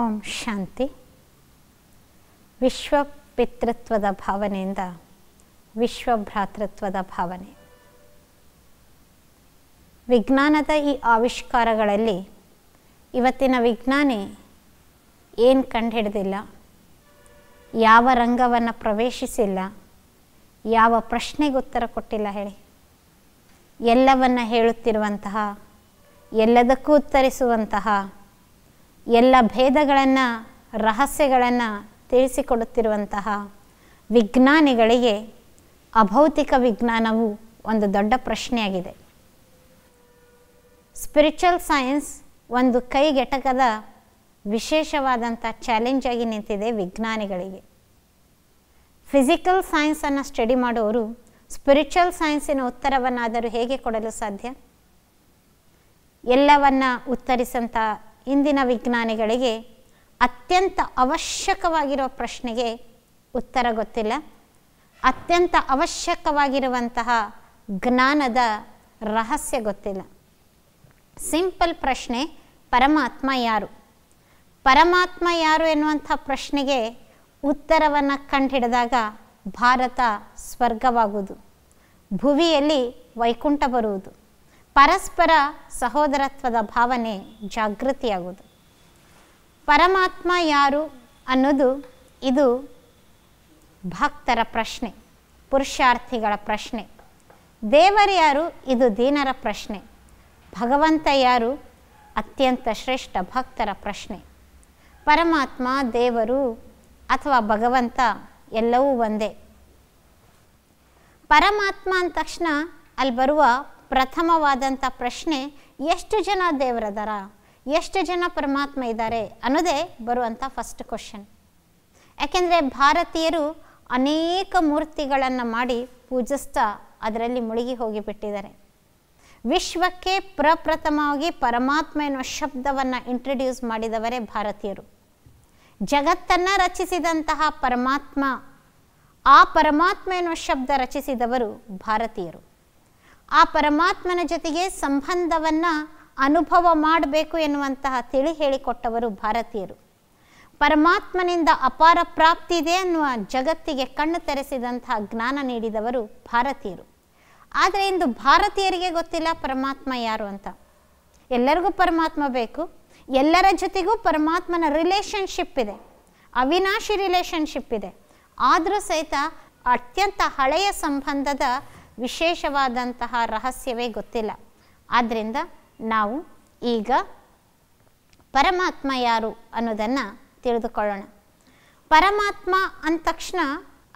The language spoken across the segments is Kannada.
ಓಂ ಶಾಂತಿ ವಿಶ್ವ ಪಿತೃತ್ವದ ಭಾವನೆಯಿಂದ ವಿಶ್ವಭ್ರಾತೃತ್ವದ ಭಾವನೆ ವಿಜ್ಞಾನದ ಈ ಆವಿಷ್ಕಾರಗಳಲ್ಲಿ ಇವತ್ತಿನ ವಿಜ್ಞಾನಿ ಏನು ಕಂಡುಹಿಡ್ದಿಲ್ಲ ಯಾವ ರಂಗವನ್ನು ಪ್ರವೇಶಿಸಿಲ್ಲ ಯಾವ ಪ್ರಶ್ನೆಗೆ ಉತ್ತರ ಕೊಟ್ಟಿಲ್ಲ ಹೇಳಿ ಎಲ್ಲವನ್ನು ಹೇಳುತ್ತಿರುವಂತಹ ಎಲ್ಲದಕ್ಕೂ ಉತ್ತರಿಸುವಂತಹ ಎಲ್ಲ ಭೇದಗಳನ್ನು ರಹಸ್ಯಗಳನ್ನು ತಿಳಿಸಿಕೊಡುತ್ತಿರುವಂತಹ ವಿಜ್ಞಾನಿಗಳಿಗೆ ಅಭೌತಿಕ ವಿಜ್ಞಾನವು ಒಂದು ದೊಡ್ಡ ಪ್ರಶ್ನೆಯಾಗಿದೆ ಸ್ಪಿರಿಚುವಲ್ ಸೈನ್ಸ್ ಒಂದು ಕೈಗೆಟಕದ ವಿಶೇಷವಾದಂಥ ಚಾಲೆಂಜ್ ಆಗಿ ನಿಂತಿದೆ ವಿಜ್ಞಾನಿಗಳಿಗೆ ಫಿಸಿಕಲ್ ಸೈನ್ಸನ್ನು ಸ್ಟಡಿ ಮಾಡುವವರು ಸ್ಪಿರಿಚುವಲ್ ಸೈನ್ಸಿನ ಉತ್ತರವನ್ನಾದರೂ ಹೇಗೆ ಕೊಡಲು ಸಾಧ್ಯ ಎಲ್ಲವನ್ನು ಉತ್ತರಿಸಂಥ ಇಂದಿನ ವಿಜ್ಞಾನಿಗಳಿಗೆ ಅತ್ಯಂತ ಅವಶ್ಯಕವಾಗಿರುವ ಪ್ರಶ್ನೆಗೆ ಉತ್ತರ ಗೊತ್ತಿಲ್ಲ ಅತ್ಯಂತ ಅವಶ್ಯಕವಾಗಿರುವಂತಹ ಜ್ಞಾನದ ರಹಸ್ಯ ಗೊತ್ತಿಲ್ಲ ಸಿಂಪಲ್ ಪ್ರಶ್ನೆ ಪರಮಾತ್ಮ ಯಾರು ಪರಮಾತ್ಮ ಯಾರು ಎನ್ನುವಂಥ ಪ್ರಶ್ನೆಗೆ ಉತ್ತರವನ್ನು ಕಂಡುಹಿಡಿದಾಗ ಭಾರತ ಸ್ವರ್ಗವಾಗುವುದು ಭುವಿಯಲ್ಲಿ ವೈಕುಂಠ ಬರುವುದು ಪರಸ್ಪರ ಸಹೋದರತ್ವದ ಭಾವನೆ ಜಾಗೃತಿಯಾಗುವುದು ಪರಮಾತ್ಮ ಯಾರು ಅನ್ನೋದು ಇದು ಭಕ್ತರ ಪ್ರಶ್ನೆ ಪುರುಷಾರ್ಥಿಗಳ ಪ್ರಶ್ನೆ ದೇವರು ಯಾರು ಇದು ದೀನರ ಪ್ರಶ್ನೆ ಭಗವಂತ ಯಾರು ಅತ್ಯಂತ ಶ್ರೇಷ್ಠ ಭಕ್ತರ ಪ್ರಶ್ನೆ ಪರಮಾತ್ಮ ದೇವರು ಅಥವಾ ಭಗವಂತ ಎಲ್ಲವೂ ಒಂದೇ ಪರಮಾತ್ಮ ಅಂದ ತಕ್ಷಣ ಅಲ್ಲಿ ಬರುವ ಪ್ರಥಮವಾದಂಥ ಪ್ರಶ್ನೆ ಎಷ್ಟು ಜನ ದೇವರದಾರ ಎಷ್ಟು ಜನ ಪರಮಾತ್ಮ ಇದ್ದಾರೆ ಅನ್ನೋದೇ ಬರುವಂಥ ಫಸ್ಟ್ ಕ್ವಶನ್ ಯಾಕೆಂದರೆ ಭಾರತೀಯರು ಅನೇಕ ಮೂರ್ತಿಗಳನ್ನು ಮಾಡಿ ಪೂಜಿಸ್ತಾ ಅದರಲ್ಲಿ ಮುಳುಗಿ ಹೋಗಿಬಿಟ್ಟಿದ್ದಾರೆ ವಿಶ್ವಕ್ಕೆ ಪ್ರಪ್ರಥಮವಾಗಿ ಪರಮಾತ್ಮ ಎನ್ನುವ ಶಬ್ದವನ್ನು ಇಂಟ್ರಡ್ಯೂಸ್ ಮಾಡಿದವರೇ ಭಾರತೀಯರು ಜಗತ್ತನ್ನು ರಚಿಸಿದಂತಹ ಪರಮಾತ್ಮ ಆ ಪರಮಾತ್ಮ ಎನ್ನುವ ಶಬ್ದ ರಚಿಸಿದವರು ಭಾರತೀಯರು ಆ ಪರಮಾತ್ಮನ ಜೊತೆಗೆ ಸಂಬಂಧವನ್ನು ಅನುಭವ ಮಾಡಬೇಕು ಎನ್ನುವಂತಹ ತಿಳಿ ಹೇಳಿಕೊಟ್ಟವರು ಭಾರತೀಯರು ಪರಮಾತ್ಮನಿಂದ ಅಪಾರ ಪ್ರಾಪ್ತಿ ಇದೆ ಅನ್ನುವ ಜಗತ್ತಿಗೆ ಕಣ್ಣು ತೆರೆಸಿದಂತಹ ಜ್ಞಾನ ನೀಡಿದವರು ಭಾರತೀಯರು ಆದರೆ ಇಂದು ಭಾರತೀಯರಿಗೆ ಗೊತ್ತಿಲ್ಲ ಪರಮಾತ್ಮ ಯಾರು ಅಂತ ಎಲ್ಲರಿಗೂ ಪರಮಾತ್ಮ ಬೇಕು ಎಲ್ಲರ ಜೊತೆಗೂ ಪರಮಾತ್ಮನ ರಿಲೇಷನ್ಶಿಪ್ ಇದೆ ಅವಿನಾಶಿ ರಿಲೇಷನ್ಶಿಪ್ ಇದೆ ಆದರೂ ಸಹಿತ ಅತ್ಯಂತ ಹಳೆಯ ಸಂಬಂಧದ ವಿಶೇಷವಾದಂತಹ ರಹಸ್ಯವೇ ಗೊತ್ತಿಲ್ಲ ಆದ್ದರಿಂದ ನಾವು ಈಗ ಪರಮಾತ್ಮ ಯಾರು ಅನ್ನೋದನ್ನು ತಿಳಿದುಕೊಳ್ಳೋಣ ಪರಮಾತ್ಮ ಅಂದ ತಕ್ಷಣ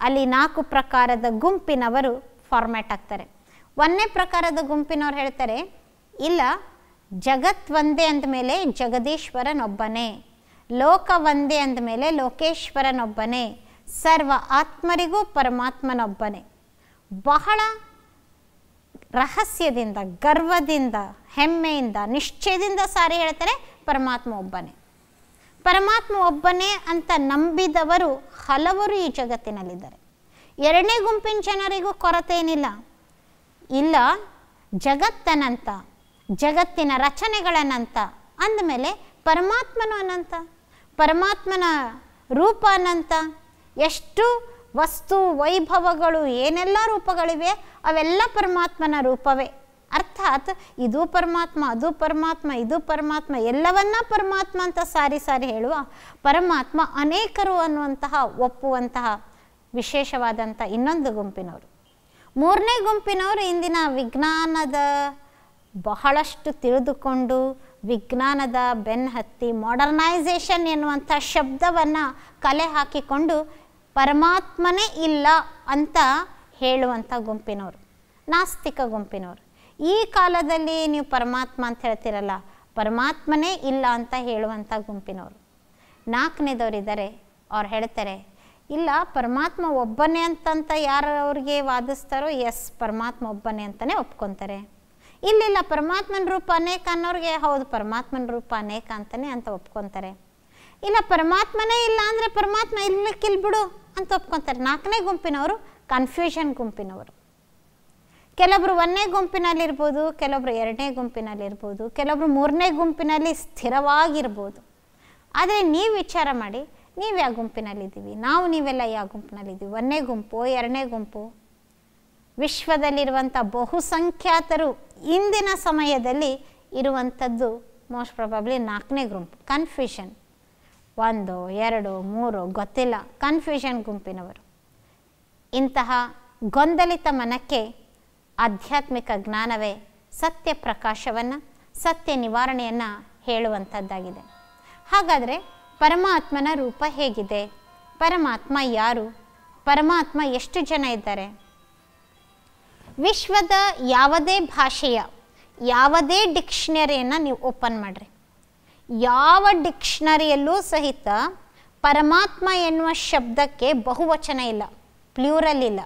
ಅಲ್ಲಿ ನಾಲ್ಕು ಪ್ರಕಾರದ ಗುಂಪಿನವರು ಫಾರ್ಮ್ಯಾಟ್ ಆಗ್ತಾರೆ ಒಂದನೇ ಪ್ರಕಾರದ ಗುಂಪಿನವ್ರು ಹೇಳ್ತಾರೆ ಇಲ್ಲ ಜಗತ್ ಒಂದೇ ಅಂದಮೇಲೆ ಜಗದೀಶ್ವರನೊಬ್ಬನೇ ಲೋಕ ಒಂದೇ ಅಂದಮೇಲೆ ಲೋಕೇಶ್ವರನೊಬ್ಬನೇ ಸರ್ವ ಆತ್ಮರಿಗೂ ಪರಮಾತ್ಮನೊಬ್ಬನೇ ಬಹಳ ರಹಸ್ಯದಿಂದ ಗರ್ವದಿಂದ ಹೆಮ್ಮೆಯಿಂದ ನಿಶ್ಚಯದಿಂದ ಸಾರಿ ಹೇಳ್ತಾರೆ ಪರಮಾತ್ಮ ಒಬ್ಬನೇ ಪರಮಾತ್ಮ ಒಬ್ಬನೇ ಅಂತ ನಂಬಿದವರು ಹಲವರು ಈ ಜಗತ್ತಿನಲ್ಲಿದ್ದಾರೆ ಎರಡನೇ ಗುಂಪಿನ ಜನರಿಗೂ ಕೊರತೆ ಏನಿಲ್ಲ ಇಲ್ಲ ಜಗತ್ತನಂತ ಜಗತ್ತಿನ ರಚನೆಗಳನ್ನಂತ ಅಂದಮೇಲೆ ಪರಮಾತ್ಮನು ಅನಂತ ಪರಮಾತ್ಮನ ರೂಪ ಅನಂತ ಎಷ್ಟು ವಸ್ತು ವೈಭವಗಳು ಏನೆಲ್ಲ ರೂಪಗಳಿವೆ ಅವೆಲ್ಲ ಪರಮಾತ್ಮನ ರೂಪವೇ ಅರ್ಥಾತ್ ಇದು ಪರಮಾತ್ಮ ಅದು ಪರಮಾತ್ಮ ಇದು ಪರಮಾತ್ಮ ಎಲ್ಲವನ್ನ ಪರಮಾತ್ಮ ಅಂತ ಸಾರಿ ಸಾರಿ ಹೇಳುವ ಪರಮಾತ್ಮ ಅನೇಕರು ಅನ್ನುವಂತಹ ಒಪ್ಪುವಂತಹ ವಿಶೇಷವಾದಂಥ ಇನ್ನೊಂದು ಗುಂಪಿನವರು ಮೂರನೇ ಗುಂಪಿನವರು ಇಂದಿನ ವಿಜ್ಞಾನದ ಬಹಳಷ್ಟು ತಿಳಿದುಕೊಂಡು ವಿಜ್ಞಾನದ ಹತ್ತಿ ಮಾಡರ್ನೈಸೇಷನ್ ಎನ್ನುವಂಥ ಶಬ್ದವನ್ನು ಕಲೆ ಹಾಕಿಕೊಂಡು ಪರಮಾತ್ಮನೇ ಇಲ್ಲ ಅಂತ ಹೇಳುವಂಥ ಗುಂಪಿನವರು ನಾಸ್ತಿಕ ಗುಂಪಿನವರು ಈ ಕಾಲದಲ್ಲಿ ನೀವು ಪರಮಾತ್ಮ ಅಂತ ಹೇಳ್ತಿರಲ್ಲ ಪರಮಾತ್ಮನೇ ಇಲ್ಲ ಅಂತ ಹೇಳುವಂಥ ಗುಂಪಿನವರು ನಾಲ್ಕನೇದವ್ರು ಇದ್ದಾರೆ ಅವ್ರು ಹೇಳ್ತಾರೆ ಇಲ್ಲ ಪರಮಾತ್ಮ ಒಬ್ಬನೇ ಅಂತಂತ ಯಾರು ಅವ್ರಿಗೆ ವಾದಿಸ್ತಾರೋ ಎಸ್ ಪರಮಾತ್ಮ ಒಬ್ಬನೇ ಅಂತಲೇ ಒಪ್ಕೊತಾರೆ ಇಲ್ಲಿಲ್ಲ ಪರಮಾತ್ಮನ ರೂಪ ಅನೇಕ ಅನ್ನೋರಿಗೆ ಹೌದು ಪರಮಾತ್ಮನ ರೂಪ ಅನೇಕ ಅಂತಲೇ ಅಂತ ಒಪ್ಕೊತಾರೆ ಇಲ್ಲ ಪರಮಾತ್ಮನೇ ಇಲ್ಲ ಅಂದರೆ ಪರಮಾತ್ಮ ಇಲ್ಲಕ್ಕಿಲ್ಬಿಡು ಬಿಡು ಅಂತ ಒಪ್ಕೊತಾರೆ ನಾಲ್ಕನೇ ಗುಂಪಿನವರು ಕನ್ಫ್ಯೂಷನ್ ಗುಂಪಿನವರು ಕೆಲವರು ಒಂದನೇ ಗುಂಪಿನಲ್ಲಿರ್ಬೋದು ಕೆಲವರು ಎರಡನೇ ಗುಂಪಿನಲ್ಲಿರ್ಬೋದು ಕೆಲವರು ಮೂರನೇ ಗುಂಪಿನಲ್ಲಿ ಸ್ಥಿರವಾಗಿರ್ಬೋದು ಆದರೆ ನೀವು ವಿಚಾರ ಮಾಡಿ ನೀವು ಯಾವ ಗುಂಪಿನಲ್ಲಿದ್ದೀವಿ ನಾವು ನೀವೆಲ್ಲ ಯಾವ ಗುಂಪಿನಲ್ಲಿದ್ದೀವಿ ಒಂದನೇ ಗುಂಪು ಎರಡನೇ ಗುಂಪು ವಿಶ್ವದಲ್ಲಿರುವಂಥ ಬಹುಸಂಖ್ಯಾತರು ಇಂದಿನ ಸಮಯದಲ್ಲಿ ಇರುವಂಥದ್ದು ಮೋಸ್ಟ್ ಪ್ರಾಬಬ್ಲಿ ನಾಲ್ಕನೇ ಗುಂಪು ಕನ್ಫ್ಯೂಷನ್ ಒಂದು ಎರಡು ಮೂರು ಗೊತ್ತಿಲ್ಲ ಕನ್ಫ್ಯೂಷನ್ ಗುಂಪಿನವರು ಇಂತಹ ಗೊಂದಲಿತ ಮನಕ್ಕೆ ಆಧ್ಯಾತ್ಮಿಕ ಜ್ಞಾನವೇ ಸತ್ಯ ಪ್ರಕಾಶವನ್ನು ಸತ್ಯ ನಿವಾರಣೆಯನ್ನು ಹೇಳುವಂಥದ್ದಾಗಿದೆ ಹಾಗಾದರೆ ಪರಮಾತ್ಮನ ರೂಪ ಹೇಗಿದೆ ಪರಮಾತ್ಮ ಯಾರು ಪರಮಾತ್ಮ ಎಷ್ಟು ಜನ ಇದ್ದಾರೆ ವಿಶ್ವದ ಯಾವುದೇ ಭಾಷೆಯ ಯಾವುದೇ ಡಿಕ್ಷನರಿಯನ್ನು ನೀವು ಓಪನ್ ಮಾಡಿರಿ ಯಾವ ಡಿಕ್ಷನರಿಯಲ್ಲೂ ಸಹಿತ ಪರಮಾತ್ಮ ಎನ್ನುವ ಶಬ್ದಕ್ಕೆ ಬಹುವಚನ ಇಲ್ಲ ಪ್ಲ್ಯೂರಲ್ ಇಲ್ಲ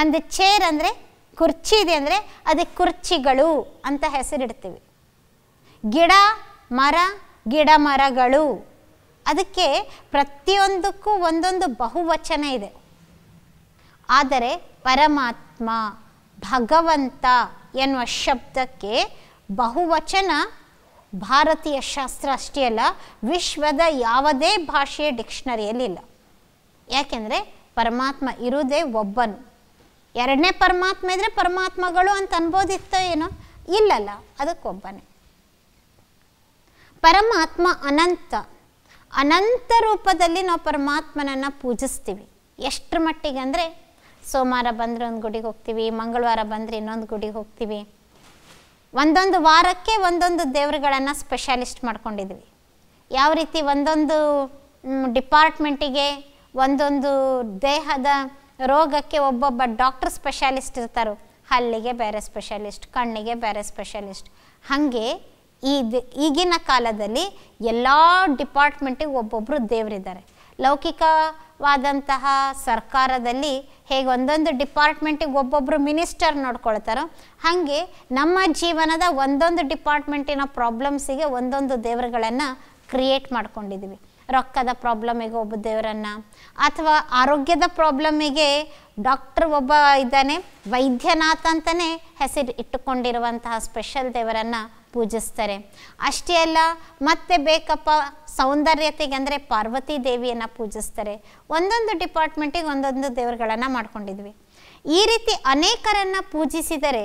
ಒಂದು ಚೇರ್ ಅಂದರೆ ಕುರ್ಚಿ ಇದೆ ಅಂದರೆ ಅದಕ್ಕೆ ಕುರ್ಚಿಗಳು ಅಂತ ಹೆಸರಿಡ್ತೀವಿ ಗಿಡ ಮರ ಗಿಡ ಮರಗಳು ಅದಕ್ಕೆ ಪ್ರತಿಯೊಂದಕ್ಕೂ ಒಂದೊಂದು ಬಹುವಚನ ಇದೆ ಆದರೆ ಪರಮಾತ್ಮ ಭಗವಂತ ಎನ್ನುವ ಶಬ್ದಕ್ಕೆ ಬಹುವಚನ ಭಾರತೀಯ ಶಾಸ್ತ್ರ ಅಷ್ಟೇ ಅಲ್ಲ ವಿಶ್ವದ ಯಾವುದೇ ಭಾಷೆಯ ಡಿಕ್ಷನರಿಯಲ್ಲಿ ಇಲ್ಲ ಯಾಕೆಂದರೆ ಪರಮಾತ್ಮ ಇರುವುದೇ ಒಬ್ಬನು ಎರಡನೇ ಪರಮಾತ್ಮ ಇದ್ದರೆ ಪರಮಾತ್ಮಗಳು ಅಂತ ಅನ್ಬೋದಿತ್ತೋ ಏನೋ ಇಲ್ಲಲ್ಲ ಅದಕ್ಕೊಬ್ಬನೇ ಪರಮಾತ್ಮ ಅನಂತ ಅನಂತ ರೂಪದಲ್ಲಿ ನಾವು ಪರಮಾತ್ಮನನ್ನು ಪೂಜಿಸ್ತೀವಿ ಎಷ್ಟರ ಮಟ್ಟಿಗೆ ಅಂದರೆ ಸೋಮವಾರ ಬಂದರೆ ಒಂದು ಗುಡಿಗೆ ಹೋಗ್ತೀವಿ ಮಂಗಳವಾರ ಬಂದರೆ ಇನ್ನೊಂದು ಗುಡಿಗೆ ಹೋಗ್ತೀವಿ ಒಂದೊಂದು ವಾರಕ್ಕೆ ಒಂದೊಂದು ದೇವರುಗಳನ್ನು ಸ್ಪೆಷಾಲಿಸ್ಟ್ ಮಾಡ್ಕೊಂಡಿದ್ವಿ ಯಾವ ರೀತಿ ಒಂದೊಂದು ಡಿಪಾರ್ಟ್ಮೆಂಟಿಗೆ ಒಂದೊಂದು ದೇಹದ ರೋಗಕ್ಕೆ ಒಬ್ಬೊಬ್ಬ ಡಾಕ್ಟರ್ ಸ್ಪೆಷಾಲಿಸ್ಟ್ ಇರ್ತಾರೋ ಹಲ್ಲಿಗೆ ಬೇರೆ ಸ್ಪೆಷಾಲಿಸ್ಟ್ ಕಣ್ಣಿಗೆ ಬೇರೆ ಸ್ಪೆಷಾಲಿಸ್ಟ್ ಹಾಗೆ ಈ ಈಗಿನ ಕಾಲದಲ್ಲಿ ಎಲ್ಲ ಡಿಪಾರ್ಟ್ಮೆಂಟಿಗೆ ಒಬ್ಬೊಬ್ಬರು ದೇವರಿದ್ದಾರೆ ಲೌಕಿಕವಾದಂತಹ ಸರ್ಕಾರದಲ್ಲಿ ಹೇಗೆ ಒಂದೊಂದು ಡಿಪಾರ್ಟ್ಮೆಂಟಿಗೆ ಒಬ್ಬೊಬ್ಬರು ಮಿನಿಸ್ಟರ್ ನೋಡ್ಕೊಳ್ತಾರೋ ಹಾಗೆ ನಮ್ಮ ಜೀವನದ ಒಂದೊಂದು ಡಿಪಾರ್ಟ್ಮೆಂಟಿನ ಪ್ರಾಬ್ಲಮ್ಸಿಗೆ ಒಂದೊಂದು ದೇವರುಗಳನ್ನು ಕ್ರಿಯೇಟ್ ಮಾಡ್ಕೊಂಡಿದ್ದೀವಿ ರೊಕ್ಕದ ಪ್ರಾಬ್ಲಮಿಗೆ ಒಬ್ಬ ದೇವರನ್ನು ಅಥವಾ ಆರೋಗ್ಯದ ಪ್ರಾಬ್ಲಮಿಗೆ ಡಾಕ್ಟರ್ ಒಬ್ಬ ಇದ್ದಾನೆ ವೈದ್ಯನಾಥ ಅಂತಲೇ ಹೆಸರು ಇಟ್ಟುಕೊಂಡಿರುವಂತಹ ಸ್ಪೆಷಲ್ ದೇವರನ್ನು ಪೂಜಿಸ್ತಾರೆ ಅಷ್ಟೇ ಅಲ್ಲ ಮತ್ತೆ ಬೇಕಪ್ಪ ಸೌಂದರ್ಯತೆಗೆ ಅಂದರೆ ಪಾರ್ವತಿ ದೇವಿಯನ್ನು ಪೂಜಿಸ್ತಾರೆ ಒಂದೊಂದು ಡಿಪಾರ್ಟ್ಮೆಂಟಿಗೆ ಒಂದೊಂದು ದೇವರುಗಳನ್ನು ಮಾಡ್ಕೊಂಡಿದ್ವಿ ಈ ರೀತಿ ಅನೇಕರನ್ನು ಪೂಜಿಸಿದರೆ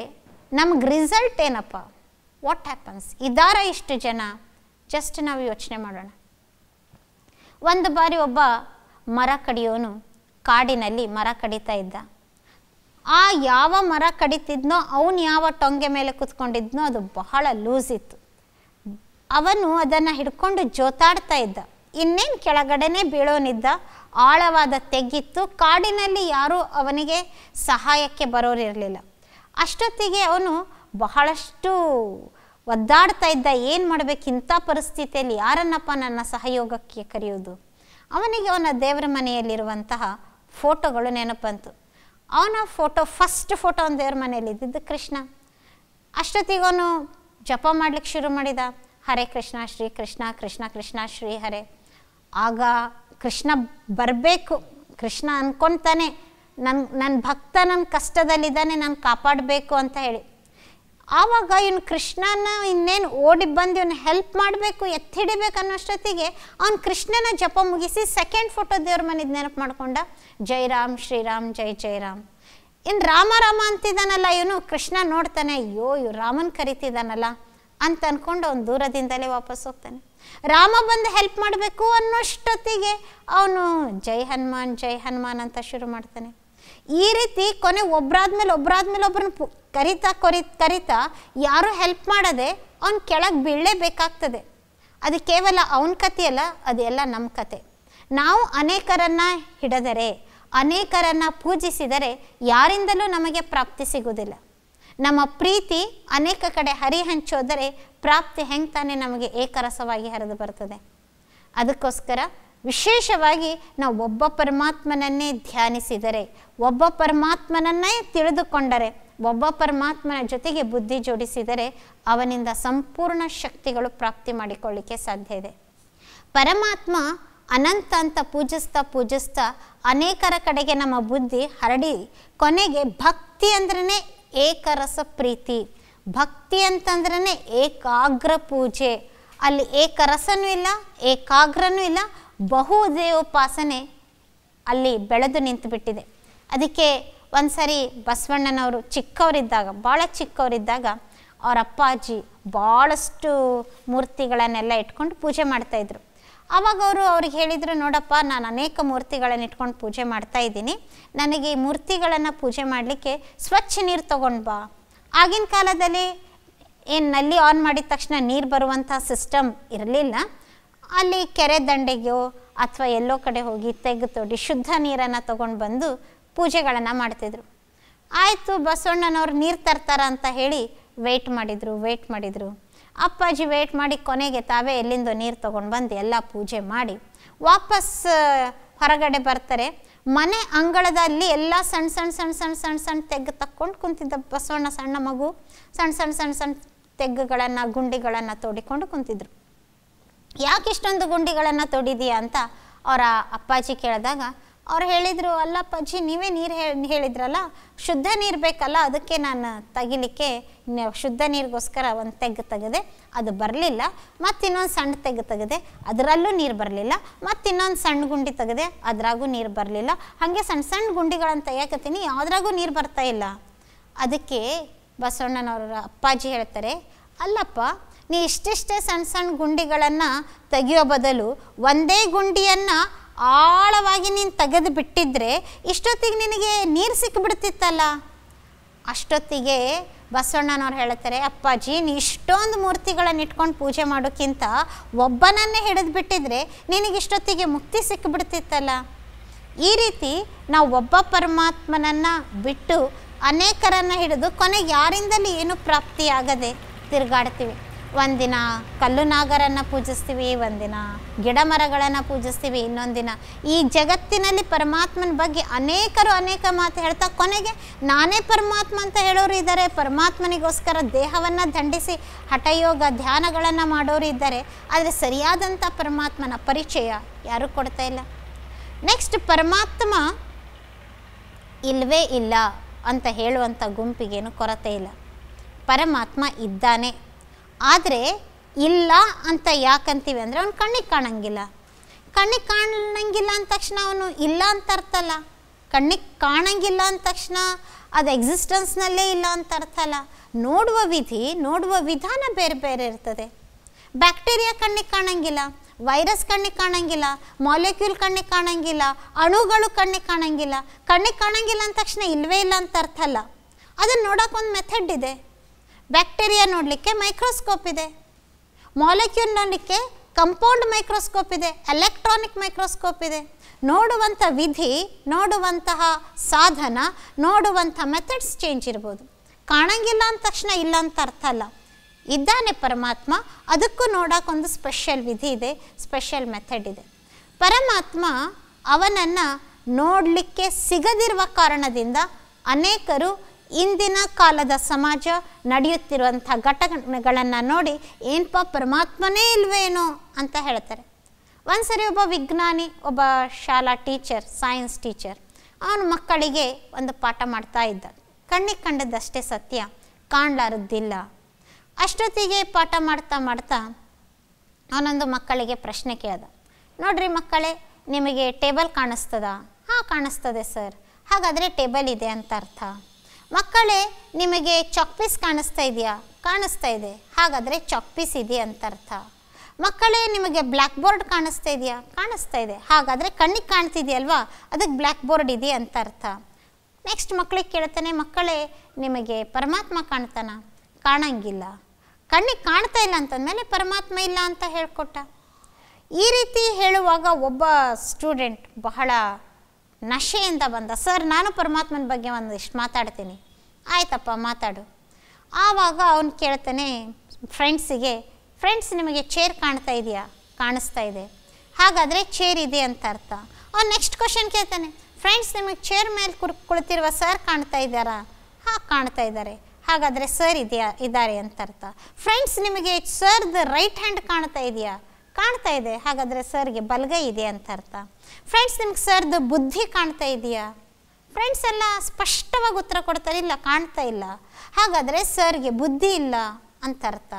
ನಮ್ಗೆ ರಿಸಲ್ಟ್ ಏನಪ್ಪ ವಾಟ್ ಹ್ಯಾಪನ್ಸ್ ಇದಾರ ಇಷ್ಟು ಜನ ಜಸ್ಟ್ ನಾವು ಯೋಚನೆ ಮಾಡೋಣ ಒಂದು ಬಾರಿ ಒಬ್ಬ ಮರ ಕಡಿಯೋನು ಕಾಡಿನಲ್ಲಿ ಮರ ಕಡಿತಾ ಇದ್ದ ಆ ಯಾವ ಮರ ಕಡಿತಿದ್ನೋ ಅವನು ಯಾವ ಟೊಂಗೆ ಮೇಲೆ ಕೂತ್ಕೊಂಡಿದ್ನೋ ಅದು ಬಹಳ ಲೂಸ್ ಇತ್ತು ಅವನು ಅದನ್ನು ಹಿಡ್ಕೊಂಡು ಜೋತಾಡ್ತಾ ಇದ್ದ ಇನ್ನೇನು ಕೆಳಗಡೆನೇ ಬೀಳೋನಿದ್ದ ಆಳವಾದ ತೆಗ್ಗಿತ್ತು ಕಾಡಿನಲ್ಲಿ ಯಾರೂ ಅವನಿಗೆ ಸಹಾಯಕ್ಕೆ ಬರೋರಿರಲಿಲ್ಲ ಅಷ್ಟೊತ್ತಿಗೆ ಅವನು ಬಹಳಷ್ಟು ಒದ್ದಾಡ್ತಾ ಇದ್ದ ಏನು ಮಾಡಬೇಕು ಇಂಥ ಪರಿಸ್ಥಿತಿಯಲ್ಲಿ ಯಾರನ್ನಪ್ಪ ನನ್ನ ಸಹಯೋಗಕ್ಕೆ ಕರೆಯೋದು ಅವನಿಗೆ ಅವನ ದೇವರ ಮನೆಯಲ್ಲಿರುವಂತಹ ಫೋಟೋಗಳು ನೆನಪಂತು ಅವನ ಫೋಟೋ ಫಸ್ಟ್ ಫೋಟೋ ಒಂದು ದೇವ್ರ ಮನೇಲಿ ಇದ್ದಿದ್ದು ಕೃಷ್ಣ ಅಷ್ಟೊತ್ತಿಗೋನು ಜಪ ಮಾಡ್ಲಿಕ್ಕೆ ಶುರು ಮಾಡಿದ ಹರೇ ಕೃಷ್ಣ ಶ್ರೀ ಕೃಷ್ಣ ಕೃಷ್ಣ ಕೃಷ್ಣ ಶ್ರೀ ಹರೇ ಆಗ ಕೃಷ್ಣ ಬರಬೇಕು ಕೃಷ್ಣ ಅಂದ್ಕೊಂತಾನೆ ನನ್ನ ನನ್ನ ಭಕ್ತ ನನ್ನ ಕಷ್ಟದಲ್ಲಿದ್ದಾನೆ ನಾನು ಕಾಪಾಡಬೇಕು ಅಂತ ಹೇಳಿ ಆವಾಗ ಇವನು ಕೃಷ್ಣನ ಇನ್ನೇನು ಓಡಿ ಬಂದು ಇವನು ಹೆಲ್ಪ್ ಮಾಡಬೇಕು ಎತ್ತಿಡಿಬೇಕು ಅನ್ನೋಷ್ಟೊತ್ತಿಗೆ ಅವನು ಕೃಷ್ಣನ ಜಪ ಮುಗಿಸಿ ಸೆಕೆಂಡ್ ಫೋಟೋ ದೇವ್ರ ಮನೆದು ನೆನಪು ಮಾಡ್ಕೊಂಡ ಜೈ ರಾಮ್ ಶ್ರೀರಾಮ್ ಜೈ ಜೈ ರಾಮ್ ಇನ್ನು ರಾಮ ರಾಮ ಅಂತಿದ್ದಾನಲ್ಲ ಇವನು ಕೃಷ್ಣ ನೋಡ್ತಾನೆ ಅಯ್ಯೋ ಇವ್ ರಾಮನ್ ಕರಿತಿದ್ದಾನಲ್ಲ ಅಂತ ಅಂದ್ಕೊಂಡು ಅವನು ದೂರದಿಂದಲೇ ವಾಪಸ್ ಹೋಗ್ತಾನೆ ರಾಮ ಬಂದು ಹೆಲ್ಪ್ ಮಾಡಬೇಕು ಅನ್ನೋಷ್ಟೊತ್ತಿಗೆ ಅವನು ಜೈ ಹನುಮಾನ್ ಜೈ ಹನುಮಾನ್ ಅಂತ ಶುರು ಮಾಡ್ತಾನೆ ಈ ರೀತಿ ಕೊನೆ ಒಬ್ರಾದ್ಮೇಲೆ ಒಬ್ರಾದ್ಮೇಲೆ ಒಬ್ಬರನ್ನ ಕರಿತಾ ಕೊರಿ ಕರಿತಾ ಯಾರು ಹೆಲ್ಪ್ ಮಾಡದೆ ಅವ್ನು ಕೆಳಗೆ ಬೀಳಲೇಬೇಕಾಗ್ತದೆ ಅದು ಕೇವಲ ಅವನ ಕಥೆಯಲ್ಲ ಅದೆಲ್ಲ ನಮ್ಮ ಕತೆ ನಾವು ಅನೇಕರನ್ನು ಹಿಡದರೆ ಅನೇಕರನ್ನು ಪೂಜಿಸಿದರೆ ಯಾರಿಂದಲೂ ನಮಗೆ ಪ್ರಾಪ್ತಿ ಸಿಗುವುದಿಲ್ಲ ನಮ್ಮ ಪ್ರೀತಿ ಅನೇಕ ಕಡೆ ಹರಿಹಂಚೋದರೆ ಪ್ರಾಪ್ತಿ ಹೆಂಗೆ ತಾನೇ ನಮಗೆ ಏಕರಸವಾಗಿ ಹರಿದು ಬರ್ತದೆ ಅದಕ್ಕೋಸ್ಕರ ವಿಶೇಷವಾಗಿ ನಾವು ಒಬ್ಬ ಪರಮಾತ್ಮನನ್ನೇ ಧ್ಯಾನಿಸಿದರೆ ಒಬ್ಬ ಪರಮಾತ್ಮನನ್ನೇ ತಿಳಿದುಕೊಂಡರೆ ಒಬ್ಬ ಪರಮಾತ್ಮನ ಜೊತೆಗೆ ಬುದ್ಧಿ ಜೋಡಿಸಿದರೆ ಅವನಿಂದ ಸಂಪೂರ್ಣ ಶಕ್ತಿಗಳು ಪ್ರಾಪ್ತಿ ಮಾಡಿಕೊಳ್ಳಿಕ್ಕೆ ಸಾಧ್ಯ ಇದೆ ಪರಮಾತ್ಮ ಅನಂತ ಅಂತ ಪೂಜಿಸ್ತಾ ಪೂಜಿಸ್ತಾ ಅನೇಕರ ಕಡೆಗೆ ನಮ್ಮ ಬುದ್ಧಿ ಹರಡಿ ಕೊನೆಗೆ ಭಕ್ತಿ ಅಂದ್ರೇ ಏಕರಸ ಪ್ರೀತಿ ಭಕ್ತಿ ಅಂತಂದ್ರೇ ಏಕಾಗ್ರ ಪೂಜೆ ಅಲ್ಲಿ ಏಕರಸನೂ ಇಲ್ಲ ಏಕಾಗ್ರನೂ ಇಲ್ಲ ಉಪಾಸನೆ ಅಲ್ಲಿ ಬೆಳೆದು ನಿಂತುಬಿಟ್ಟಿದೆ ಅದಕ್ಕೆ ಒಂದು ಸರಿ ಬಸವಣ್ಣನವರು ಚಿಕ್ಕವರಿದ್ದಾಗ ಭಾಳ ಚಿಕ್ಕವರಿದ್ದಾಗ ಅವರ ಅಪ್ಪಾಜಿ ಭಾಳಷ್ಟು ಮೂರ್ತಿಗಳನ್ನೆಲ್ಲ ಇಟ್ಕೊಂಡು ಪೂಜೆ ಮಾಡ್ತಾಯಿದ್ರು ಆವಾಗ ಅವರು ಅವ್ರಿಗೆ ಹೇಳಿದರು ನೋಡಪ್ಪ ನಾನು ಅನೇಕ ಮೂರ್ತಿಗಳನ್ನು ಇಟ್ಕೊಂಡು ಪೂಜೆ ಮಾಡ್ತಾ ಇದ್ದೀನಿ ನನಗೆ ಈ ಮೂರ್ತಿಗಳನ್ನು ಪೂಜೆ ಮಾಡಲಿಕ್ಕೆ ಸ್ವಚ್ಛ ನೀರು ತೊಗೊಂಡು ಬಾ ಆಗಿನ ಕಾಲದಲ್ಲಿ ಏನು ನಲ್ಲಿ ಆನ್ ಮಾಡಿದ ತಕ್ಷಣ ನೀರು ಬರುವಂಥ ಸಿಸ್ಟಮ್ ಇರಲಿಲ್ಲ ಅಲ್ಲಿ ಕೆರೆ ದಂಡೆಗೋ ಅಥವಾ ಎಲ್ಲೋ ಕಡೆ ಹೋಗಿ ತೆಗ್ಗು ತೋಡಿ ಶುದ್ಧ ನೀರನ್ನು ತಗೊಂಡು ಬಂದು ಪೂಜೆಗಳನ್ನು ಮಾಡ್ತಿದ್ರು ಆಯಿತು ಬಸವಣ್ಣನವ್ರು ನೀರು ತರ್ತಾರ ಅಂತ ಹೇಳಿ ವೆಯ್ಟ್ ಮಾಡಿದರು ವೆಯ್ಟ್ ಮಾಡಿದರು ಅಪ್ಪಾಜಿ ವೆಯ್ಟ್ ಮಾಡಿ ಕೊನೆಗೆ ತಾವೇ ಎಲ್ಲಿಂದ ನೀರು ತೊಗೊಂಡು ಬಂದು ಎಲ್ಲ ಪೂಜೆ ಮಾಡಿ ವಾಪಸ್ ಹೊರಗಡೆ ಬರ್ತಾರೆ ಮನೆ ಅಂಗಳದಲ್ಲಿ ಎಲ್ಲ ಸಣ್ಣ ಸಣ್ಣ ಸಣ್ಣ ಸಣ್ಣ ಸಣ್ಣ ಸಣ್ಣ ತೆಗ್ಗು ತಕ್ಕೊಂಡು ಕುಂತಿದ್ದ ಬಸವಣ್ಣ ಸಣ್ಣ ಮಗು ಸಣ್ಣ ಸಣ್ಣ ಸಣ್ಣ ಸಣ್ಣ ತೆಗ್ಗುಗಳನ್ನು ಗುಂಡಿಗಳನ್ನು ತೋಡಿಕೊಂಡು ಕುಂತಿದ್ರು ಯಾಕೆ ಇಷ್ಟೊಂದು ಗುಂಡಿಗಳನ್ನು ತೊಡಿದೀಯಾ ಅಂತ ಅವರ ಅಪ್ಪಾಜಿ ಕೇಳಿದಾಗ ಅವ್ರು ಹೇಳಿದರು ಅಲ್ಲ ಅಪ್ಪಾಜಿ ನೀವೇ ನೀರು ಹೇಳಿದ್ರಲ್ಲ ಶುದ್ಧ ನೀರು ಬೇಕಲ್ಲ ಅದಕ್ಕೆ ನಾನು ತೆಗಿಲಿಕ್ಕೆ ಶುದ್ಧ ನೀರಿಗೋಸ್ಕರ ಒಂದು ತೆಗ್ಗು ತೆಗೆದೆ ಅದು ಬರಲಿಲ್ಲ ಮತ್ತಿನ್ನೊಂದು ಸಣ್ಣ ತೆಗ್ಗು ತೆಗೆದೆ ಅದರಲ್ಲೂ ನೀರು ಬರಲಿಲ್ಲ ಮತ್ತಿನ್ನೊಂದು ಸಣ್ಣ ಗುಂಡಿ ತೆಗೆದೆ ಅದರಾಗೂ ನೀರು ಬರಲಿಲ್ಲ ಹಾಗೆ ಸಣ್ಣ ಸಣ್ಣ ಗುಂಡಿಗಳನ್ನು ತೆಗಿಯಾಕತ್ತೀನಿ ಯಾವುದ್ರಾಗೂ ನೀರು ಬರ್ತಾ ಇಲ್ಲ ಅದಕ್ಕೆ ಬಸವಣ್ಣನವರ ಅಪ್ಪಾಜಿ ಹೇಳ್ತಾರೆ ಅಲ್ಲಪ್ಪ ನೀ ಇಷ್ಟಿಷ್ಟೇ ಸಣ್ಣ ಸಣ್ಣ ಗುಂಡಿಗಳನ್ನು ತೆಗೆಯೋ ಬದಲು ಒಂದೇ ಗುಂಡಿಯನ್ನು ಆಳವಾಗಿ ನೀನು ತೆಗೆದು ಬಿಟ್ಟಿದ್ರೆ ಇಷ್ಟೊತ್ತಿಗೆ ನಿನಗೆ ನೀರು ಸಿಕ್ಕಿಬಿಡ್ತಿತ್ತಲ್ಲ ಅಷ್ಟೊತ್ತಿಗೆ ಬಸವಣ್ಣನವ್ರು ಹೇಳ್ತಾರೆ ಅಪ್ಪಾಜಿ ನೀ ಇಷ್ಟೊಂದು ಮೂರ್ತಿಗಳನ್ನು ಇಟ್ಕೊಂಡು ಪೂಜೆ ಮಾಡೋಕ್ಕಿಂತ ಒಬ್ಬನನ್ನೇ ಹಿಡಿದು ಬಿಟ್ಟಿದ್ರೆ ನಿನಗೆ ಇಷ್ಟೊತ್ತಿಗೆ ಮುಕ್ತಿ ಸಿಕ್ಕಿಬಿಡ್ತಿತ್ತಲ್ಲ ಈ ರೀತಿ ನಾವು ಒಬ್ಬ ಪರಮಾತ್ಮನನ್ನು ಬಿಟ್ಟು ಅನೇಕರನ್ನು ಹಿಡಿದು ಕೊನೆಗೆ ಯಾರಿಂದಲೂ ಏನು ಪ್ರಾಪ್ತಿಯಾಗದೆ ತಿರುಗಾಡ್ತೀವಿ ಒಂದಿನ ಕಲ್ಲು ನಾಗರನ್ನು ಪೂಜಿಸ್ತೀವಿ ಒಂದಿನ ಗಿಡ ಮರಗಳನ್ನು ಪೂಜಿಸ್ತೀವಿ ಇನ್ನೊಂದಿನ ಈ ಜಗತ್ತಿನಲ್ಲಿ ಪರಮಾತ್ಮನ ಬಗ್ಗೆ ಅನೇಕರು ಅನೇಕ ಮಾತು ಹೇಳ್ತಾ ಕೊನೆಗೆ ನಾನೇ ಪರಮಾತ್ಮ ಅಂತ ಹೇಳೋರು ಇದ್ದಾರೆ ಪರಮಾತ್ಮನಿಗೋಸ್ಕರ ದೇಹವನ್ನು ದಂಡಿಸಿ ಹಠಯೋಗ ಧ್ಯಾನಗಳನ್ನು ಮಾಡೋರು ಇದ್ದಾರೆ ಆದರೆ ಸರಿಯಾದಂಥ ಪರಮಾತ್ಮನ ಪರಿಚಯ ಯಾರೂ ಕೊಡ್ತಾ ಇಲ್ಲ ನೆಕ್ಸ್ಟ್ ಪರಮಾತ್ಮ ಇಲ್ಲವೇ ಇಲ್ಲ ಅಂತ ಹೇಳುವಂಥ ಗುಂಪಿಗೇನು ಕೊರತೆ ಇಲ್ಲ ಪರಮಾತ್ಮ ಇದ್ದಾನೆ ಆದರೆ ಇಲ್ಲ ಅಂತ ಯಾಕಂತೀವಿ ಅಂದರೆ ಅವ್ನು ಕಣ್ಣಿಗೆ ಕಾಣಂಗಿಲ್ಲ ಕಣ್ಣಿಗೆ ಕಾಣಂಗಿಲ್ಲ ಅಂದ ತಕ್ಷಣ ಅವನು ಇಲ್ಲ ಅಂತ ಅರ್ಥ ಅಲ್ಲ ಕಣ್ಣಿಗೆ ಕಾಣಂಗಿಲ್ಲ ಅಂದ ತಕ್ಷಣ ಅದು ಎಕ್ಸಿಸ್ಟೆನ್ಸ್ನಲ್ಲೇ ಇಲ್ಲ ಅಂತ ಅರ್ಥ ಅಲ್ಲ ನೋಡುವ ವಿಧಿ ನೋಡುವ ವಿಧಾನ ಬೇರೆ ಬೇರೆ ಇರ್ತದೆ ಬ್ಯಾಕ್ಟೀರಿಯಾ ಕಣ್ಣಿಗೆ ಕಾಣಂಗಿಲ್ಲ ವೈರಸ್ ಕಣ್ಣಿಗೆ ಕಾಣಂಗಿಲ್ಲ ಮಾಲಿಕ್ಯೂಲ್ ಕಣ್ಣಿಗೆ ಕಾಣಂಗಿಲ್ಲ ಅಣುಗಳು ಕಣ್ಣಿಗೆ ಕಾಣಂಗಿಲ್ಲ ಕಣ್ಣಿಗೆ ಕಾಣಂಗಿಲ್ಲ ಅಂದ ತಕ್ಷಣ ಇಲ್ಲವೇ ಇಲ್ಲ ಅಂತ ಅರ್ಥ ಅಲ್ಲ ಅದನ್ನು ನೋಡೋಕೆ ಒಂದು ಮೆಥಡ್ ಇದೆ ಬ್ಯಾಕ್ಟೀರಿಯಾ ನೋಡಲಿಕ್ಕೆ ಮೈಕ್ರೋಸ್ಕೋಪ್ ಇದೆ ಮಾಲಿಕ್ಯೂಲ್ ನೋಡಲಿಕ್ಕೆ ಕಂಪೌಂಡ್ ಮೈಕ್ರೋಸ್ಕೋಪ್ ಇದೆ ಎಲೆಕ್ಟ್ರಾನಿಕ್ ಮೈಕ್ರೋಸ್ಕೋಪ್ ಇದೆ ನೋಡುವಂಥ ವಿಧಿ ನೋಡುವಂತಹ ಸಾಧನ ನೋಡುವಂಥ ಮೆಥಡ್ಸ್ ಚೇಂಜ್ ಇರ್ಬೋದು ಕಾಣಂಗಿಲ್ಲ ಅಂದ ತಕ್ಷಣ ಇಲ್ಲ ಅಂತ ಅರ್ಥ ಅಲ್ಲ ಇದ್ದಾನೆ ಪರಮಾತ್ಮ ಅದಕ್ಕೂ ನೋಡೋಕ್ಕೊಂದು ಸ್ಪೆಷಲ್ ವಿಧಿ ಇದೆ ಸ್ಪೆಷಲ್ ಮೆಥಡ್ ಇದೆ ಪರಮಾತ್ಮ ಅವನನ್ನು ನೋಡಲಿಕ್ಕೆ ಸಿಗದಿರುವ ಕಾರಣದಿಂದ ಅನೇಕರು ಇಂದಿನ ಕಾಲದ ಸಮಾಜ ನಡೆಯುತ್ತಿರುವಂಥ ಘಟನೆಗಳನ್ನು ನೋಡಿ ಏನಪ್ಪ ಪರಮಾತ್ಮನೇ ಇಲ್ವೇನೋ ಅಂತ ಹೇಳ್ತಾರೆ ಒಂದು ಸರಿ ಒಬ್ಬ ವಿಜ್ಞಾನಿ ಒಬ್ಬ ಶಾಲಾ ಟೀಚರ್ ಸೈನ್ಸ್ ಟೀಚರ್ ಅವನು ಮಕ್ಕಳಿಗೆ ಒಂದು ಪಾಠ ಮಾಡ್ತಾ ಇದ್ದ ಕಣ್ಣಿಗೆ ಕಂಡದ್ದಷ್ಟೇ ಸತ್ಯ ಕಾಣಲಾರದ್ದಿಲ್ಲ ಅಷ್ಟೊತ್ತಿಗೆ ಪಾಠ ಮಾಡ್ತಾ ಮಾಡ್ತಾ ಅವನೊಂದು ಮಕ್ಕಳಿಗೆ ಪ್ರಶ್ನೆ ಕೇಳ್ದ ನೋಡ್ರಿ ಮಕ್ಕಳೇ ನಿಮಗೆ ಟೇಬಲ್ ಕಾಣಿಸ್ತದ ಹಾಂ ಕಾಣಿಸ್ತದೆ ಸರ್ ಹಾಗಾದರೆ ಟೇಬಲ್ ಇದೆ ಅಂತ ಅರ್ಥ ಮಕ್ಕಳೇ ನಿಮಗೆ ಚಾಕ್ ಪೀಸ್ ಕಾಣಿಸ್ತಾ ಇದೆಯಾ ಕಾಣಿಸ್ತಾ ಇದೆ ಹಾಗಾದರೆ ಚಾಕ್ ಪೀಸ್ ಇದೆ ಅಂತ ಅರ್ಥ ಮಕ್ಕಳೇ ನಿಮಗೆ ಬ್ಲ್ಯಾಕ್ ಬೋರ್ಡ್ ಕಾಣಿಸ್ತಾ ಇದೆಯಾ ಕಾಣಿಸ್ತಾ ಇದೆ ಹಾಗಾದರೆ ಕಣ್ಣಿಗೆ ಕಾಣ್ತಿದೆಯಲ್ವಾ ಅದಕ್ಕೆ ಬ್ಲ್ಯಾಕ್ ಬೋರ್ಡ್ ಇದೆ ಅಂತ ಅರ್ಥ ನೆಕ್ಸ್ಟ್ ಮಕ್ಕಳಿಗೆ ಕೇಳ್ತಾನೆ ಮಕ್ಕಳೇ ನಿಮಗೆ ಪರಮಾತ್ಮ ಕಾಣ್ತಾನ ಕಾಣಂಗಿಲ್ಲ ಕಣ್ಣಿಗೆ ಕಾಣ್ತಾ ಇಲ್ಲ ಅಂತಂದಮೇಲೆ ಪರಮಾತ್ಮ ಇಲ್ಲ ಅಂತ ಹೇಳ್ಕೊಟ್ಟ ಈ ರೀತಿ ಹೇಳುವಾಗ ಒಬ್ಬ ಸ್ಟೂಡೆಂಟ್ ಬಹಳ ನಶೆಯಿಂದ ಬಂದ ಸರ್ ನಾನು ಪರಮಾತ್ಮನ ಬಗ್ಗೆ ಒಂದಿಷ್ಟು ಮಾತಾಡ್ತೀನಿ ಆಯ್ತಪ್ಪ ಮಾತಾಡು ಆವಾಗ ಅವನು ಕೇಳ್ತಾನೆ ಫ್ರೆಂಡ್ಸಿಗೆ ಫ್ರೆಂಡ್ಸ್ ನಿಮಗೆ ಚೇರ್ ಕಾಣ್ತಾ ಇದೆಯಾ ಕಾಣಿಸ್ತಾ ಇದೆ ಹಾಗಾದರೆ ಚೇರ್ ಇದೆ ಅಂತ ಅರ್ಥ ಅವ್ನು ನೆಕ್ಸ್ಟ್ ಕ್ವಶನ್ ಕೇಳ್ತಾನೆ ಫ್ರೆಂಡ್ಸ್ ನಿಮಗೆ ಚೇರ್ ಮೇಲೆ ಕುರ್ ಕುಳಿತಿರುವ ಸರ್ ಕಾಣ್ತಾ ಇದ್ದಾರಾ ಹಾ ಕಾಣ್ತಾ ಇದ್ದಾರೆ ಹಾಗಾದರೆ ಸರ್ ಇದೆಯಾ ಇದ್ದಾರೆ ಅಂತ ಅರ್ಥ ಫ್ರೆಂಡ್ಸ್ ನಿಮಗೆ ಸರ್ದು ರೈಟ್ ಹ್ಯಾಂಡ್ ಕಾಣ್ತಾ ಇದೆಯಾ ಕಾಣ್ತಾ ಇದೆ ಹಾಗಾದರೆ ಸರ್ಗೆ ಬಲಗೈ ಇದೆ ಅಂತ ಅರ್ಥ ಫ್ರೆಂಡ್ಸ್ ನಿಮ್ಗೆ ಸರ್ದು ಬುದ್ಧಿ ಕಾಣ್ತಾ ಇದೆಯಾ ಫ್ರೆಂಡ್ಸ್ ಎಲ್ಲ ಸ್ಪಷ್ಟವಾಗಿ ಉತ್ತರ ಕೊಡ್ತಾರೆ ಇಲ್ಲ ಕಾಣ್ತಾ ಇಲ್ಲ ಹಾಗಾದರೆ ಸರ್ಗೆ ಬುದ್ಧಿ ಇಲ್ಲ ಅಂತ ಅರ್ಥ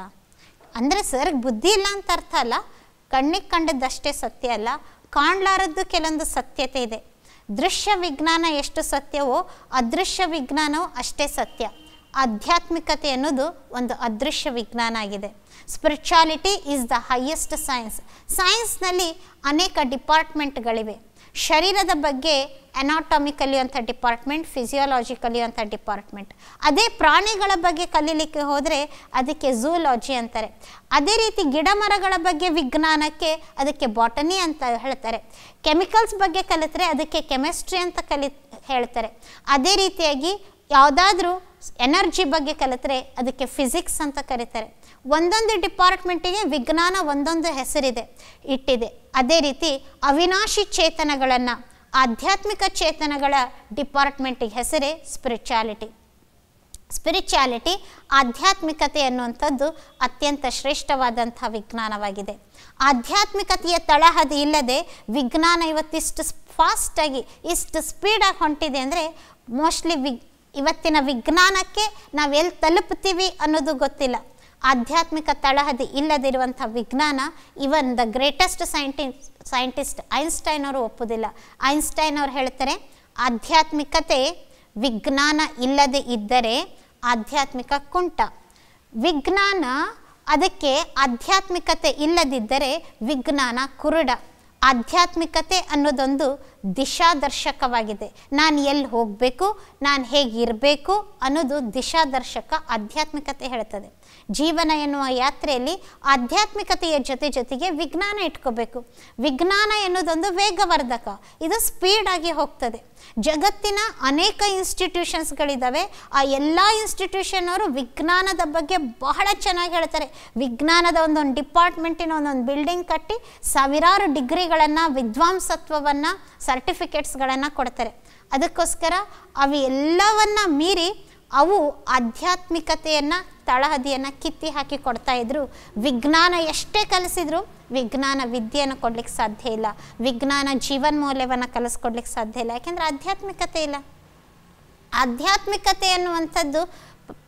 ಅಂದರೆ ಸರ್ಗೆ ಬುದ್ಧಿ ಇಲ್ಲ ಅಂತ ಅರ್ಥ ಅಲ್ಲ ಕಣ್ಣಿಗೆ ಕಂಡದ್ದಷ್ಟೇ ಸತ್ಯ ಅಲ್ಲ ಕಾಣಲಾರದ್ದು ಕೆಲವೊಂದು ಸತ್ಯತೆ ಇದೆ ದೃಶ್ಯ ವಿಜ್ಞಾನ ಎಷ್ಟು ಸತ್ಯವೋ ಅದೃಶ್ಯ ವಿಜ್ಞಾನವೂ ಅಷ್ಟೇ ಸತ್ಯ ಆಧ್ಯಾತ್ಮಿಕತೆ ಅನ್ನೋದು ಒಂದು ಅದೃಶ್ಯ ವಿಜ್ಞಾನ ಆಗಿದೆ spirituality is the highest science ಸೈನ್ಸ್ನಲ್ಲಿ ಅನೇಕ ಡಿಪಾರ್ಟ್ಮೆಂಟ್ಗಳಿವೆ ಶರೀರದ ಬಗ್ಗೆ ಅನಾಟಮಿಕಲಿ ಅಂತ ಡಿಪಾರ್ಟ್ಮೆಂಟ್ ಫಿಸಿಯೋಲಾಜಿಕಲಿ ಅಂಥ ಡಿಪಾರ್ಟ್ಮೆಂಟ್ ಅದೇ ಪ್ರಾಣಿಗಳ ಬಗ್ಗೆ ಕಲೀಲಿಕ್ಕೆ ಹೋದರೆ ಅದಕ್ಕೆ ಝೂಲಾಜಿ ಅಂತಾರೆ ಅದೇ ರೀತಿ ಗಿಡ ಮರಗಳ ಬಗ್ಗೆ ವಿಜ್ಞಾನಕ್ಕೆ ಅದಕ್ಕೆ ಬಾಟನಿ ಅಂತ ಹೇಳ್ತಾರೆ ಕೆಮಿಕಲ್ಸ್ ಬಗ್ಗೆ ಕಲಿತರೆ ಅದಕ್ಕೆ ಕೆಮಿಸ್ಟ್ರಿ ಅಂತ ಕಲಿ ಹೇಳ್ತಾರೆ ಅದೇ ರೀತಿಯಾಗಿ ಯಾವುದಾದ್ರೂ ಎನರ್ಜಿ ಬಗ್ಗೆ ಕಲಿತರೆ ಅದಕ್ಕೆ ಫಿಸಿಕ್ಸ್ ಅಂತ ಕರೀತಾರೆ ಒಂದೊಂದು ಡಿಪಾರ್ಟ್ಮೆಂಟಿಗೆ ವಿಜ್ಞಾನ ಒಂದೊಂದು ಹೆಸರಿದೆ ಇಟ್ಟಿದೆ ಅದೇ ರೀತಿ ಅವಿನಾಶಿ ಚೇತನಗಳನ್ನು ಆಧ್ಯಾತ್ಮಿಕ ಚೇತನಗಳ ಡಿಪಾರ್ಟ್ಮೆಂಟಿಗೆ ಹೆಸರೇ ಸ್ಪಿರಿಚುಯಾಲಿಟಿ ಸ್ಪಿರಿಚುಯಾಲಿಟಿ ಆಧ್ಯಾತ್ಮಿಕತೆ ಅನ್ನುವಂಥದ್ದು ಅತ್ಯಂತ ಶ್ರೇಷ್ಠವಾದಂಥ ವಿಜ್ಞಾನವಾಗಿದೆ ಆಧ್ಯಾತ್ಮಿಕತೆಯ ತಳಹದಿ ಇಲ್ಲದೆ ವಿಜ್ಞಾನ ಇವತ್ತಿಷ್ಟು ಫಾಸ್ಟಾಗಿ ಇಷ್ಟು ಸ್ಪೀಡಾಗಿ ಹೊಂಟಿದೆ ಅಂದರೆ ಮೋಸ್ಟ್ಲಿ ವಿಗ್ ಇವತ್ತಿನ ವಿಜ್ಞಾನಕ್ಕೆ ನಾವೆಲ್ಲಿ ತಲುಪ್ತೀವಿ ಅನ್ನೋದು ಗೊತ್ತಿಲ್ಲ ಆಧ್ಯಾತ್ಮಿಕ ತಳಹದಿ ಇಲ್ಲದಿರುವಂಥ ವಿಜ್ಞಾನ even the greatest scienti scientist Einstein ಅವರು ಒಪ್ಪುವುದಿಲ್ಲ ಐನ್ಸ್ಟೈನ್ ಅವರು ಹೇಳ್ತಾರೆ ಆಧ್ಯಾತ್ಮಿಕತೆ ವಿಜ್ಞಾನ ಇಲ್ಲದೆ ಇದ್ದರೆ ಆಧ್ಯಾತ್ಮಿಕ ಕುಂಟ ವಿಜ್ಞಾನ ಅದಕ್ಕೆ ಆಧ್ಯಾತ್ಮಿಕತೆ ಇಲ್ಲದಿದ್ದರೆ ವಿಜ್ಞಾನ ಕುರುಡ ಆಧ್ಯಾತ್ಮಿಕತೆ ಅನ್ನೋದೊಂದು ದಿಶಾದರ್ಶಕವಾಗಿದೆ ನಾನು ಎಲ್ಲಿ ಹೋಗಬೇಕು ನಾನು ಹೇಗಿರಬೇಕು ಅನ್ನೋದು ದಿಶಾದರ್ಶಕ ಆಧ್ಯಾತ್ಮಿಕತೆ ಹೇಳ್ತದೆ ಜೀವನ ಎನ್ನುವ ಯಾತ್ರೆಯಲ್ಲಿ ಆಧ್ಯಾತ್ಮಿಕತೆಯ ಜೊತೆ ಜೊತೆಗೆ ವಿಜ್ಞಾನ ಇಟ್ಕೋಬೇಕು ವಿಜ್ಞಾನ ಎನ್ನುವುದೊಂದು ವೇಗವರ್ಧಕ ಇದು ಸ್ಪೀಡ್ ಆಗಿ ಹೋಗ್ತದೆ ಜಗತ್ತಿನ ಅನೇಕ ಇನ್ಸ್ಟಿಟ್ಯೂಷನ್ಸ್ಗಳಿದ್ದಾವೆ ಆ ಎಲ್ಲ ಇನ್ಸ್ಟಿಟ್ಯೂಷನ್ ಅವರು ವಿಜ್ಞಾನದ ಬಗ್ಗೆ ಬಹಳ ಚೆನ್ನಾಗಿ ಹೇಳ್ತಾರೆ ವಿಜ್ಞಾನದ ಒಂದೊಂದು ಡಿಪಾರ್ಟ್ಮೆಂಟಿನ ಒಂದೊಂದು ಬಿಲ್ಡಿಂಗ್ ಕಟ್ಟಿ ಸಾವಿರಾರು ಡಿಗ್ರಿಗಳನ್ನು ವಿದ್ವಾಂಸತ್ವವನ್ನು ಸರ್ಟಿಫಿಕೇಟ್ಸ್ಗಳನ್ನು ಕೊಡ್ತಾರೆ ಅದಕ್ಕೋಸ್ಕರ ಅವು ಎಲ್ಲವನ್ನು ಮೀರಿ ಅವು ಆಧ್ಯಾತ್ಮಿಕತೆಯನ್ನು ತಳಹದಿಯನ್ನು ಕಿತ್ತಿ ಹಾಕಿ ಕೊಡ್ತಾ ಇದ್ರು ವಿಜ್ಞಾನ ಎಷ್ಟೇ ಕಲಿಸಿದ್ರು ವಿಜ್ಞಾನ ವಿದ್ಯೆಯನ್ನು ಕೊಡ್ಲಿಕ್ಕೆ ಸಾಧ್ಯ ಇಲ್ಲ ವಿಜ್ಞಾನ ಜೀವನ ಮೌಲ್ಯವನ್ನು ಕಲಿಸ್ಕೊಡ್ಲಿಕ್ಕೆ ಸಾಧ್ಯ ಇಲ್ಲ ಯಾಕೆಂದರೆ ಆಧ್ಯಾತ್ಮಿಕತೆ ಇಲ್ಲ ಆಧ್ಯಾತ್ಮಿಕತೆ ಅನ್ನುವಂಥದ್ದು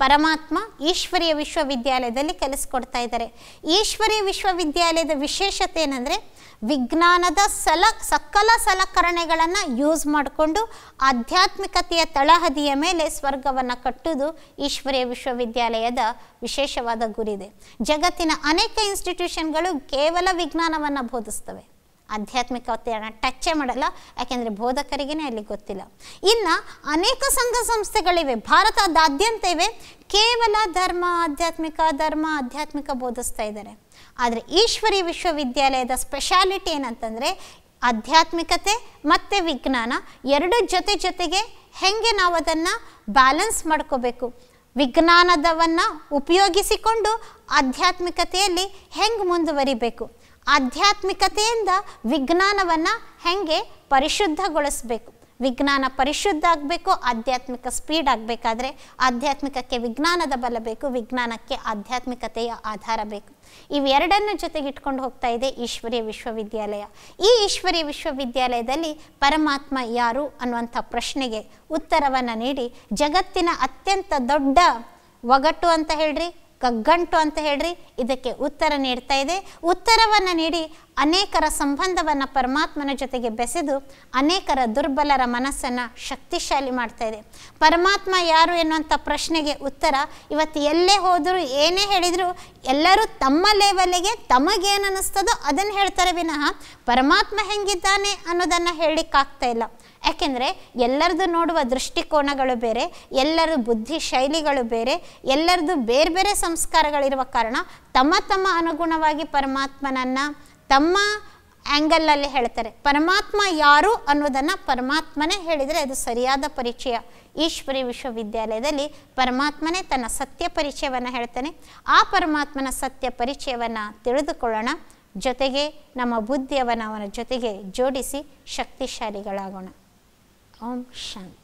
ಪರಮಾತ್ಮ ಈಶ್ವರಿಯ ವಿಶ್ವವಿದ್ಯಾಲಯದಲ್ಲಿ ಕೆಲಸ ಕೊಡ್ತಾ ಇದ್ದಾರೆ ಈಶ್ವರೀಯ ವಿಶ್ವವಿದ್ಯಾಲಯದ ವಿಶೇಷತೆ ಏನಂದರೆ ವಿಜ್ಞಾನದ ಸಲ ಸಕಲ ಸಲಕರಣೆಗಳನ್ನು ಯೂಸ್ ಮಾಡಿಕೊಂಡು ಆಧ್ಯಾತ್ಮಿಕತೆಯ ತಳಹದಿಯ ಮೇಲೆ ಸ್ವರ್ಗವನ್ನು ಕಟ್ಟುವುದು ಈಶ್ವರೀಯ ವಿಶ್ವವಿದ್ಯಾಲಯದ ವಿಶೇಷವಾದ ಗುರಿ ಇದೆ ಜಗತ್ತಿನ ಅನೇಕ ಇನ್ಸ್ಟಿಟ್ಯೂಷನ್ಗಳು ಕೇವಲ ವಿಜ್ಞಾನವನ್ನು ಬೋಧಿಸ್ತವೆ ಆಧ್ಯಾತ್ಮಿಕತೆಯನ್ನು ಟಚ್ಚೇ ಮಾಡಲ್ಲ ಯಾಕೆಂದರೆ ಬೋಧಕರಿಗೇ ಅಲ್ಲಿ ಗೊತ್ತಿಲ್ಲ ಇನ್ನು ಅನೇಕ ಸಂಘ ಸಂಸ್ಥೆಗಳಿವೆ ಭಾರತದಾದ್ಯಂತ ಇವೆ ಕೇವಲ ಧರ್ಮ ಆಧ್ಯಾತ್ಮಿಕ ಧರ್ಮ ಆಧ್ಯಾತ್ಮಿಕ ಬೋಧಿಸ್ತಾ ಇದ್ದಾರೆ ಆದರೆ ಈಶ್ವರಿ ವಿಶ್ವವಿದ್ಯಾಲಯದ ಸ್ಪೆಷಾಲಿಟಿ ಏನಂತಂದರೆ ಆಧ್ಯಾತ್ಮಿಕತೆ ಮತ್ತು ವಿಜ್ಞಾನ ಎರಡು ಜೊತೆ ಜೊತೆಗೆ ಹೇಗೆ ನಾವು ಅದನ್ನು ಬ್ಯಾಲೆನ್ಸ್ ಮಾಡ್ಕೋಬೇಕು ವಿಜ್ಞಾನದವನ್ನು ಉಪಯೋಗಿಸಿಕೊಂಡು ಆಧ್ಯಾತ್ಮಿಕತೆಯಲ್ಲಿ ಹೆಂಗೆ ಮುಂದುವರಿಬೇಕು ಆಧ್ಯಾತ್ಮಿಕತೆಯಿಂದ ವಿಜ್ಞಾನವನ್ನು ಹೆಂಗೆ ಪರಿಶುದ್ಧಗೊಳಿಸಬೇಕು ವಿಜ್ಞಾನ ಪರಿಶುದ್ಧ ಆಗಬೇಕು ಆಧ್ಯಾತ್ಮಿಕ ಸ್ಪೀಡ್ ಆಗಬೇಕಾದ್ರೆ ಆಧ್ಯಾತ್ಮಿಕಕ್ಕೆ ವಿಜ್ಞಾನದ ಬಲ ಬೇಕು ವಿಜ್ಞಾನಕ್ಕೆ ಆಧ್ಯಾತ್ಮಿಕತೆಯ ಆಧಾರ ಬೇಕು ಇವೆರಡನ್ನು ಇಟ್ಕೊಂಡು ಹೋಗ್ತಾ ಇದೆ ಈಶ್ವರೀಯ ವಿಶ್ವವಿದ್ಯಾಲಯ ಈ ಈಶ್ವರಿ ವಿಶ್ವವಿದ್ಯಾಲಯದಲ್ಲಿ ಪರಮಾತ್ಮ ಯಾರು ಅನ್ನುವಂಥ ಪ್ರಶ್ನೆಗೆ ಉತ್ತರವನ್ನು ನೀಡಿ ಜಗತ್ತಿನ ಅತ್ಯಂತ ದೊಡ್ಡ ಒಗಟು ಅಂತ ಹೇಳ್ರಿ ಕಗ್ಗಂಟು ಅಂತ ಹೇಳ್ರಿ ಇದಕ್ಕೆ ಉತ್ತರ ನೀಡ್ತಾ ಇದೆ ಉತ್ತರವನ್ನು ನೀಡಿ ಅನೇಕರ ಸಂಬಂಧವನ್ನು ಪರಮಾತ್ಮನ ಜೊತೆಗೆ ಬೆಸೆದು ಅನೇಕರ ದುರ್ಬಲರ ಮನಸ್ಸನ್ನು ಶಕ್ತಿಶಾಲಿ ಮಾಡ್ತಾ ಇದೆ ಪರಮಾತ್ಮ ಯಾರು ಎನ್ನುವಂಥ ಪ್ರಶ್ನೆಗೆ ಉತ್ತರ ಇವತ್ತು ಎಲ್ಲೇ ಹೋದರೂ ಏನೇ ಹೇಳಿದರೂ ಎಲ್ಲರೂ ತಮ್ಮ ಲೆವೆಲಿಗೆ ತಮಗೇನು ಅನ್ನಿಸ್ತದೋ ಅದನ್ನು ಹೇಳ್ತಾರೆ ವಿನಃ ಪರಮಾತ್ಮ ಹೆಂಗಿದ್ದಾನೆ ಅನ್ನೋದನ್ನು ಹೇಳಲಿಕ್ಕಾಗ್ತಾ ಇಲ್ಲ ಯಾಕೆಂದರೆ ಎಲ್ಲರದು ನೋಡುವ ದೃಷ್ಟಿಕೋನಗಳು ಬೇರೆ ಎಲ್ಲರ ಬುದ್ಧಿ ಶೈಲಿಗಳು ಬೇರೆ ಎಲ್ಲರದು ಬೇರೆ ಬೇರೆ ಸಂಸ್ಕಾರಗಳಿರುವ ಕಾರಣ ತಮ್ಮ ತಮ್ಮ ಅನುಗುಣವಾಗಿ ಪರಮಾತ್ಮನನ್ನು ತಮ್ಮ ಆಂಗಲ್ನಲ್ಲಿ ಹೇಳ್ತಾರೆ ಪರಮಾತ್ಮ ಯಾರು ಅನ್ನೋದನ್ನು ಪರಮಾತ್ಮನೇ ಹೇಳಿದರೆ ಅದು ಸರಿಯಾದ ಪರಿಚಯ ಈಶ್ವರಿ ವಿಶ್ವವಿದ್ಯಾಲಯದಲ್ಲಿ ಪರಮಾತ್ಮನೇ ತನ್ನ ಸತ್ಯ ಪರಿಚಯವನ್ನು ಹೇಳ್ತಾನೆ ಆ ಪರಮಾತ್ಮನ ಸತ್ಯ ಪರಿಚಯವನ್ನು ತಿಳಿದುಕೊಳ್ಳೋಣ ಜೊತೆಗೆ ನಮ್ಮ ಬುದ್ಧಿಯವನ್ನು ಅವನ ಜೊತೆಗೆ ಜೋಡಿಸಿ ಶಕ್ತಿಶಾಲಿಗಳಾಗೋಣ ಓಂ ಶಾಂತಿ